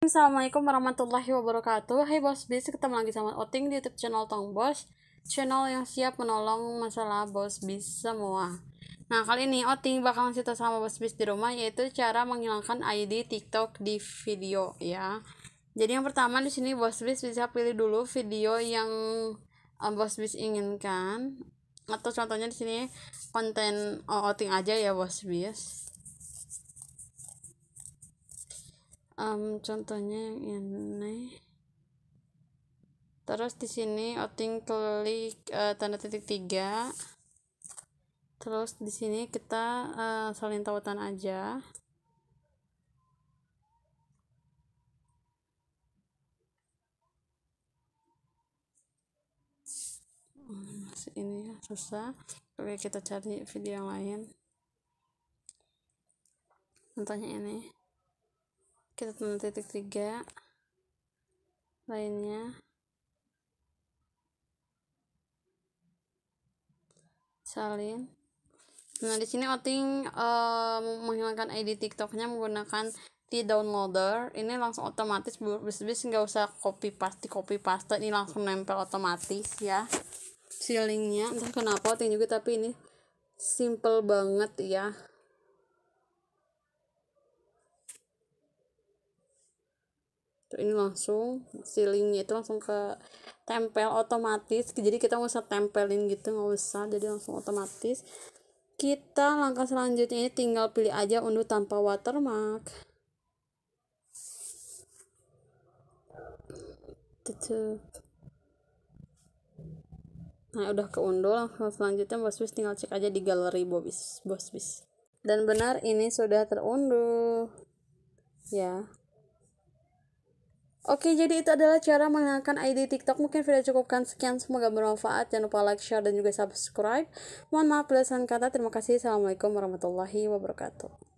Assalamualaikum warahmatullahi wabarakatuh Hai Bos Bis, ketemu lagi sama Oting di YouTube channel Tong Bos Channel yang siap menolong masalah Bos Bis semua Nah kali ini Oting bakal ngasih tau sama Bos Bis di rumah Yaitu cara menghilangkan ID TikTok di video ya Jadi yang pertama di sini Bos Bis bisa pilih dulu video yang uh, Bos Bis inginkan Atau contohnya di sini konten oh, Oting aja ya Bos Bis um, contohnya yang ini terus di sini outing klik uh, tanda titik tiga terus di sini kita uh, eh, salin tautan aja masih hmm, ini ya, susah oke kita cari video yang lain contohnya ini kita tunggu titik tiga lainnya salin nah di sini outing uh, eh, menghilangkan ID TikToknya menggunakan di downloader ini langsung otomatis bis nggak usah copy paste copy paste ini langsung nempel otomatis ya ceilingnya entah kenapa outing juga tapi ini simple banget ya ini langsung sealingnya itu langsung ke tempel otomatis jadi kita nggak usah tempelin gitu nggak usah jadi langsung otomatis kita langkah selanjutnya ini tinggal pilih aja unduh tanpa watermark tutup nah udah keunduh langkah selanjutnya bos bis tinggal cek aja di galeri bos bis. dan benar ini sudah terunduh ya Oke, jadi itu adalah cara mengenalkan ID TikTok. Mungkin video cukupkan sekian. Semoga bermanfaat. Jangan lupa like, share, dan juga subscribe. Mohon maaf belasan kata. Terima kasih. Assalamualaikum warahmatullahi wabarakatuh.